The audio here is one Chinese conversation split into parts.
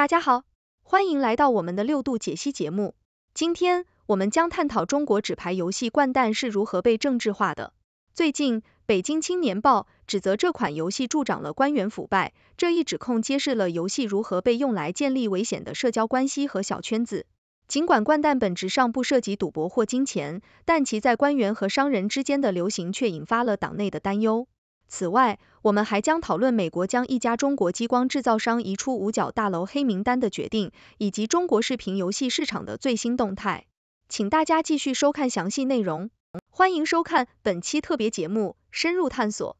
大家好，欢迎来到我们的六度解析节目。今天我们将探讨中国纸牌游戏掼蛋是如何被政治化的。最近，北京青年报指责这款游戏助长了官员腐败，这一指控揭示了游戏如何被用来建立危险的社交关系和小圈子。尽管掼蛋本质上不涉及赌博或金钱，但其在官员和商人之间的流行却引发了党内的担忧。此外，我们还将讨论美国将一家中国激光制造商移出五角大楼黑名单的决定，以及中国视频游戏市场的最新动态。请大家继续收看详细内容。欢迎收看本期特别节目《深入探索》。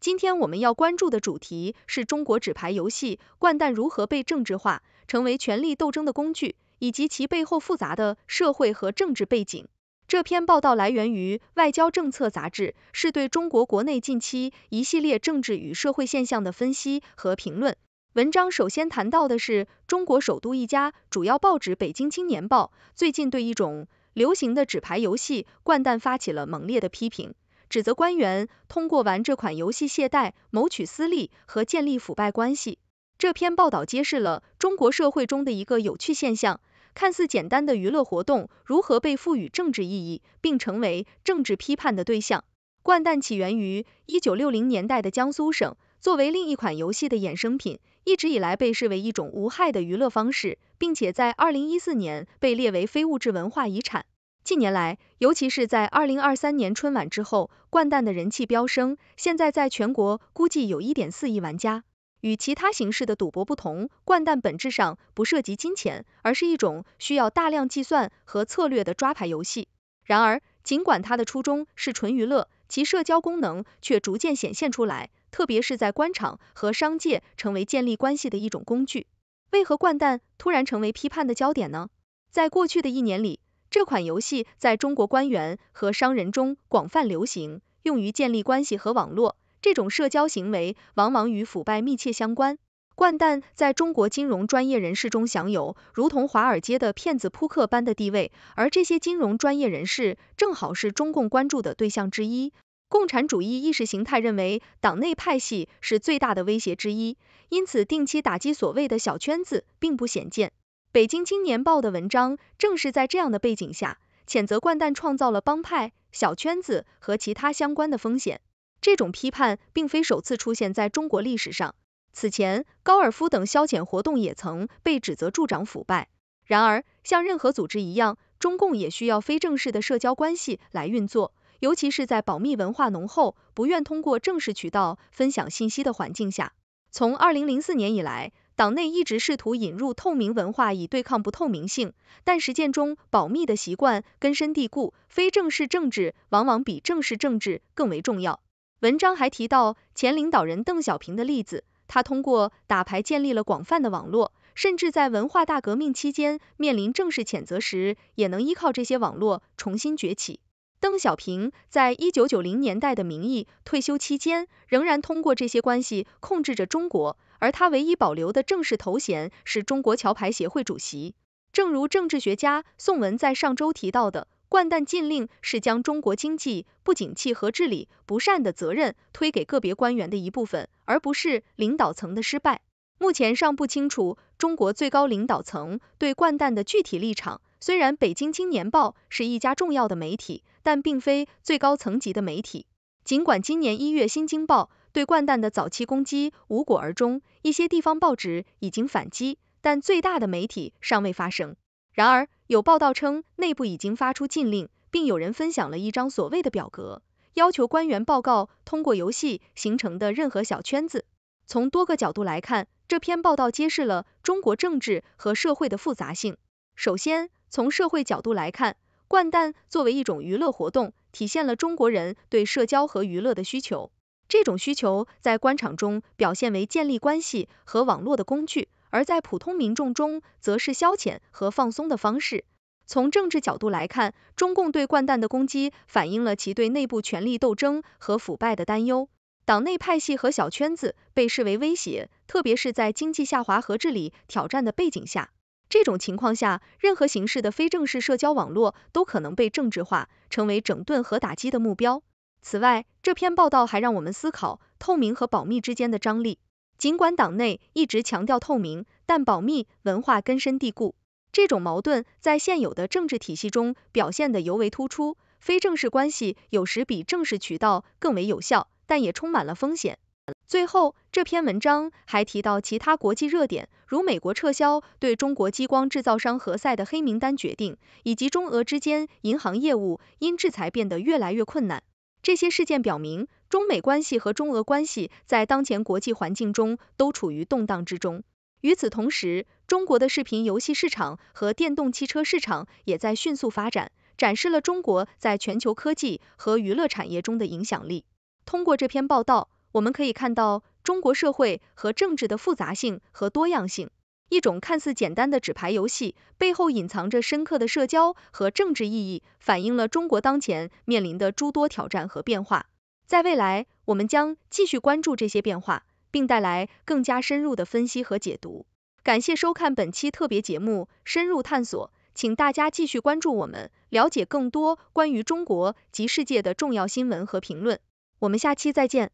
今天我们要关注的主题是中国纸牌游戏掼蛋如何被政治化，成为权力斗争的工具，以及其背后复杂的社会和政治背景。这篇报道来源于《外交政策》杂志，是对中国国内近期一系列政治与社会现象的分析和评论。文章首先谈到的是中国首都一家主要报纸《北京青年报》最近对一种流行的纸牌游戏“掼蛋”发起了猛烈的批评，指责官员通过玩这款游戏懈怠、谋取私利和建立腐败关系。这篇报道揭示了中国社会中的一个有趣现象。看似简单的娱乐活动，如何被赋予政治意义，并成为政治批判的对象？掼蛋起源于一九六零年代的江苏省，作为另一款游戏的衍生品，一直以来被视为一种无害的娱乐方式，并且在二零一四年被列为非物质文化遗产。近年来，尤其是在二零二三年春晚之后，掼蛋的人气飙升，现在在全国估计有一点四亿玩家。与其他形式的赌博不同，掼蛋本质上不涉及金钱，而是一种需要大量计算和策略的抓牌游戏。然而，尽管它的初衷是纯娱乐，其社交功能却逐渐显现出来，特别是在官场和商界成为建立关系的一种工具。为何掼蛋突然成为批判的焦点呢？在过去的一年里，这款游戏在中国官员和商人中广泛流行，用于建立关系和网络。这种社交行为往往与腐败密切相关。掼蛋在中国金融专业人士中享有如同华尔街的骗子扑克般的地位，而这些金融专业人士正好是中共关注的对象之一。共产主义意识形态认为，党内派系是最大的威胁之一，因此定期打击所谓的小圈子并不鲜见。北京青年报的文章正是在这样的背景下，谴责掼蛋创造了帮派、小圈子和其他相关的风险。这种批判并非首次出现在中国历史上，此前高尔夫等消遣活动也曾被指责助长腐败。然而，像任何组织一样，中共也需要非正式的社交关系来运作，尤其是在保密文化浓厚、不愿通过正式渠道分享信息的环境下。从2004年以来，党内一直试图引入透明文化以对抗不透明性，但实践中保密的习惯根深蒂固，非正式政治往往比正式政治更为重要。文章还提到前领导人邓小平的例子，他通过打牌建立了广泛的网络，甚至在文化大革命期间面临正式谴责时，也能依靠这些网络重新崛起。邓小平在1990年代的名义退休期间，仍然通过这些关系控制着中国，而他唯一保留的正式头衔是中国桥牌协会主席。正如政治学家宋文在上周提到的。掼蛋禁令是将中国经济不景气和治理不善的责任推给个别官员的一部分，而不是领导层的失败。目前尚不清楚中国最高领导层对掼蛋的具体立场。虽然北京青年报是一家重要的媒体，但并非最高层级的媒体。尽管今年一月《新京报》对掼蛋的早期攻击无果而终，一些地方报纸已经反击，但最大的媒体尚未发声。然而，有报道称，内部已经发出禁令，并有人分享了一张所谓的表格，要求官员报告通过游戏形成的任何小圈子。从多个角度来看，这篇报道揭示了中国政治和社会的复杂性。首先，从社会角度来看，掼蛋作为一种娱乐活动，体现了中国人对社交和娱乐的需求。这种需求在官场中表现为建立关系和网络的工具。而在普通民众中，则是消遣和放松的方式。从政治角度来看，中共对掼蛋的攻击反映了其对内部权力斗争和腐败的担忧。党内派系和小圈子被视为威胁，特别是在经济下滑和治理挑战的背景下。这种情况下，任何形式的非正式社交网络都可能被政治化，成为整顿和打击的目标。此外，这篇报道还让我们思考透明和保密之间的张力。尽管党内一直强调透明，但保密文化根深蒂固。这种矛盾在现有的政治体系中表现得尤为突出。非正式关系有时比正式渠道更为有效，但也充满了风险。最后，这篇文章还提到其他国际热点，如美国撤销对中国激光制造商何塞的黑名单决定，以及中俄之间银行业务因制裁变得越来越困难。这些事件表明，中美关系和中俄关系在当前国际环境中都处于动荡之中。与此同时，中国的视频游戏市场和电动汽车市场也在迅速发展，展示了中国在全球科技和娱乐产业中的影响力。通过这篇报道，我们可以看到中国社会和政治的复杂性和多样性。一种看似简单的纸牌游戏，背后隐藏着深刻的社交和政治意义，反映了中国当前面临的诸多挑战和变化。在未来，我们将继续关注这些变化，并带来更加深入的分析和解读。感谢收看本期特别节目《深入探索》，请大家继续关注我们，了解更多关于中国及世界的重要新闻和评论。我们下期再见。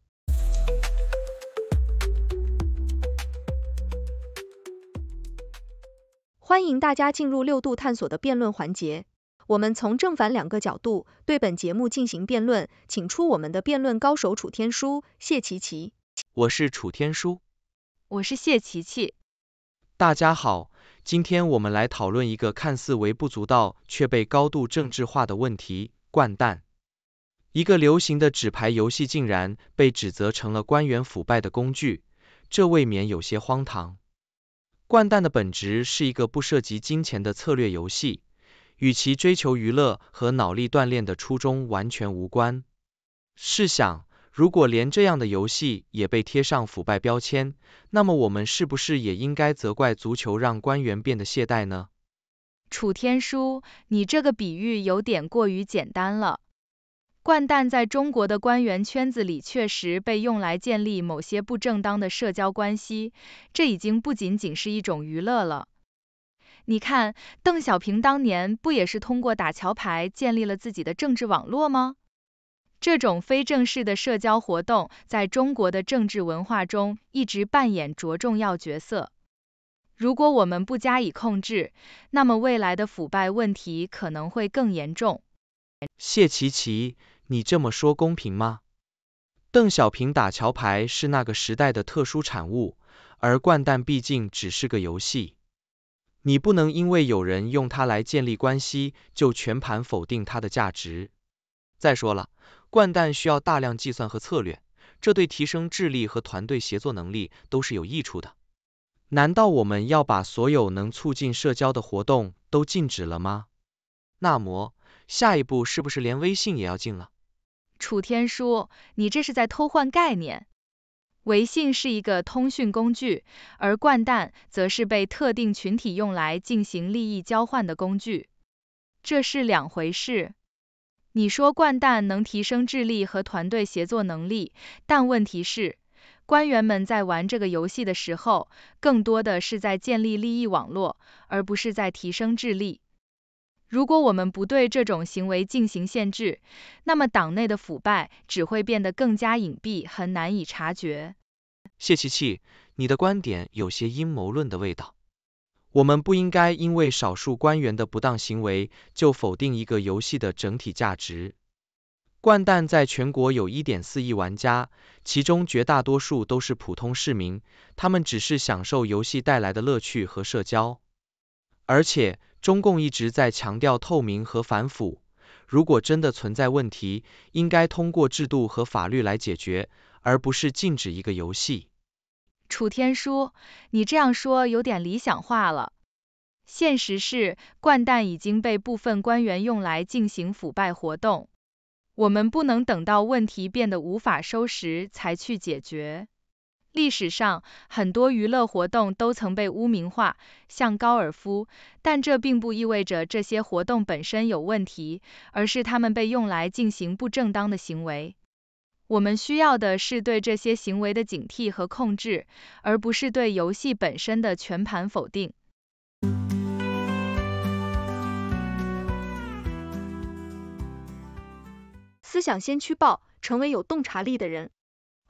欢迎大家进入六度探索的辩论环节，我们从正反两个角度对本节目进行辩论，请出我们的辩论高手楚天舒、谢琪琪。我是楚天舒，我是谢琪琪。大家好，今天我们来讨论一个看似微不足道却被高度政治化的问题——掼蛋。一个流行的纸牌游戏竟然被指责成了官员腐败的工具，这未免有些荒唐。掼蛋的本质是一个不涉及金钱的策略游戏，与其追求娱乐和脑力锻炼的初衷完全无关。试想，如果连这样的游戏也被贴上腐败标签，那么我们是不是也应该责怪足球让官员变得懈怠呢？楚天舒，你这个比喻有点过于简单了。掼蛋在中国的官员圈子里确实被用来建立某些不正当的社交关系，这已经不仅仅是一种娱乐了。你看，邓小平当年不也是通过打桥牌建立了自己的政治网络吗？这种非正式的社交活动在中国的政治文化中一直扮演着重要角色。如果我们不加以控制，那么未来的腐败问题可能会更严重。谢奇奇。你这么说公平吗？邓小平打桥牌是那个时代的特殊产物，而掼蛋毕竟只是个游戏。你不能因为有人用它来建立关系，就全盘否定它的价值。再说了，掼蛋需要大量计算和策略，这对提升智力和团队协作能力都是有益处的。难道我们要把所有能促进社交的活动都禁止了吗？那么，下一步是不是连微信也要禁了？楚天舒，你这是在偷换概念。微信是一个通讯工具，而掼蛋则是被特定群体用来进行利益交换的工具，这是两回事。你说掼蛋能提升智力和团队协作能力，但问题是，官员们在玩这个游戏的时候，更多的是在建立利益网络，而不是在提升智力。如果我们不对这种行为进行限制，那么党内的腐败只会变得更加隐蔽和难以察觉。谢琪琪，你的观点有些阴谋论的味道。我们不应该因为少数官员的不当行为就否定一个游戏的整体价值。掼蛋在全国有一点四亿玩家，其中绝大多数都是普通市民，他们只是享受游戏带来的乐趣和社交，而且。中共一直在强调透明和反腐。如果真的存在问题，应该通过制度和法律来解决，而不是禁止一个游戏。楚天舒，你这样说有点理想化了。现实是，掼蛋已经被部分官员用来进行腐败活动。我们不能等到问题变得无法收拾才去解决。历史上，很多娱乐活动都曾被污名化，像高尔夫。但这并不意味着这些活动本身有问题，而是他们被用来进行不正当的行为。我们需要的是对这些行为的警惕和控制，而不是对游戏本身的全盘否定。思想先驱报，成为有洞察力的人。